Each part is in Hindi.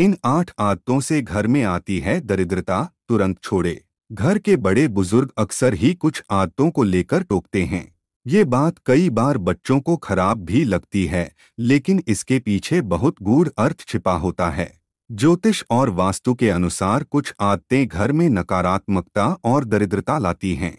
इन आठ आदतों से घर में आती है दरिद्रता तुरंत छोड़े घर के बड़े बुजुर्ग अक्सर ही कुछ आदतों को लेकर टोकते हैं ये बात कई बार बच्चों को खराब भी लगती है लेकिन इसके पीछे बहुत गूढ़ अर्थ छिपा होता है ज्योतिष और वास्तु के अनुसार कुछ आदतें घर में नकारात्मकता और दरिद्रता लाती हैं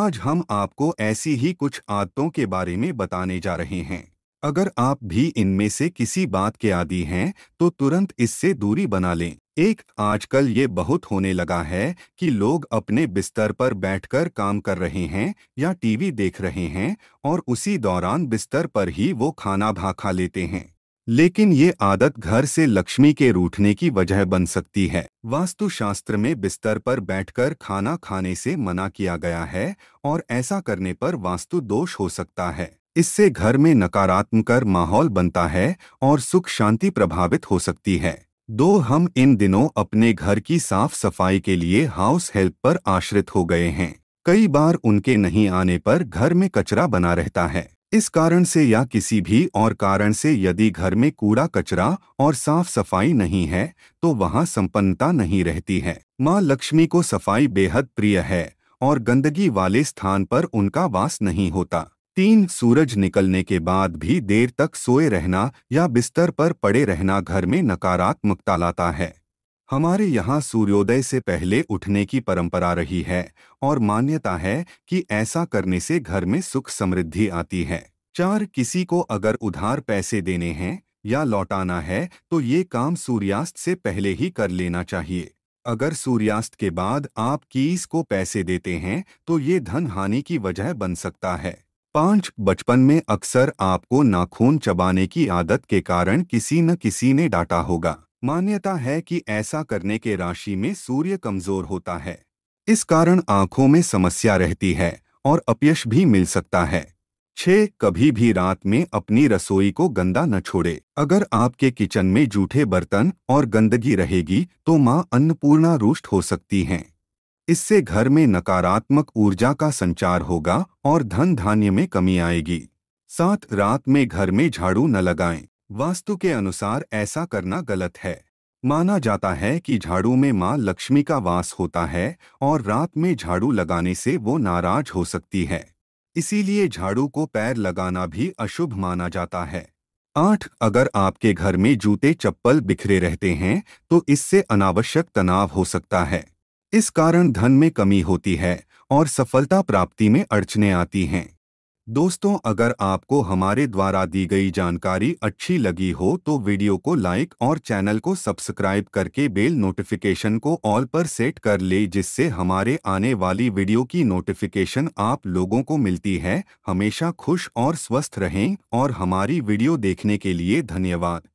आज हम आपको ऐसी ही कुछ आदतों के बारे में बताने जा रहे हैं अगर आप भी इनमें से किसी बात के आदि हैं तो तुरंत इससे दूरी बना लें एक आजकल ये बहुत होने लगा है कि लोग अपने बिस्तर पर बैठकर काम कर रहे हैं या टीवी देख रहे हैं और उसी दौरान बिस्तर पर ही वो खाना भा खा लेते हैं लेकिन ये आदत घर से लक्ष्मी के रूठने की वजह बन सकती है वास्तुशास्त्र में बिस्तर पर बैठकर खाना खाने से मना किया गया है और ऐसा करने पर वास्तु दोष हो सकता है इससे घर में नकारात्मक माहौल बनता है और सुख शांति प्रभावित हो सकती है दो हम इन दिनों अपने घर की साफ सफाई के लिए हाउस हेल्प पर आश्रित हो गए हैं कई बार उनके नहीं आने पर घर में कचरा बना रहता है इस कारण से या किसी भी और कारण से यदि घर में कूड़ा कचरा और साफ सफाई नहीं है तो वहाँ संपन्नता नहीं रहती है माँ लक्ष्मी को सफाई बेहद प्रिय है और गंदगी वाले स्थान पर उनका वास नहीं होता तीन सूरज निकलने के बाद भी देर तक सोए रहना या बिस्तर पर पड़े रहना घर में नकारात्मकता लाता है हमारे यहाँ सूर्योदय से पहले उठने की परंपरा रही है और मान्यता है कि ऐसा करने से घर में सुख समृद्धि आती है चार किसी को अगर उधार पैसे देने हैं या लौटाना है तो ये काम सूर्यास्त से पहले ही कर लेना चाहिए अगर सूर्यास्त के बाद आप कीस को पैसे देते हैं तो ये धन हानि की वजह बन सकता है पांच बचपन में अक्सर आपको नाखून चबाने की आदत के कारण किसी न किसी ने डांटा होगा मान्यता है कि ऐसा करने के राशि में सूर्य कमजोर होता है इस कारण आंखों में समस्या रहती है और अपयश भी मिल सकता है छः कभी भी रात में अपनी रसोई को गंदा न छोड़े अगर आपके किचन में जूठे बर्तन और गंदगी रहेगी तो माँ अन्नपूर्णा रुष्ट हो सकती हैं इससे घर में नकारात्मक ऊर्जा का संचार होगा और धन धान्य में कमी आएगी साथ रात में घर में झाड़ू न लगाएं। वास्तु के अनुसार ऐसा करना गलत है माना जाता है कि झाड़ू में माँ लक्ष्मी का वास होता है और रात में झाड़ू लगाने से वो नाराज हो सकती है इसीलिए झाड़ू को पैर लगाना भी अशुभ माना जाता है आठ अगर आपके घर में जूते चप्पल बिखरे रहते हैं तो इससे अनावश्यक तनाव हो सकता है इस कारण धन में कमी होती है और सफलता प्राप्ति में अड़चने आती हैं दोस्तों अगर आपको हमारे द्वारा दी गई जानकारी अच्छी लगी हो तो वीडियो को लाइक और चैनल को सब्सक्राइब करके बेल नोटिफिकेशन को ऑल पर सेट कर ले जिससे हमारे आने वाली वीडियो की नोटिफिकेशन आप लोगों को मिलती है हमेशा खुश और स्वस्थ रहें और हमारी वीडियो देखने के लिए धन्यवाद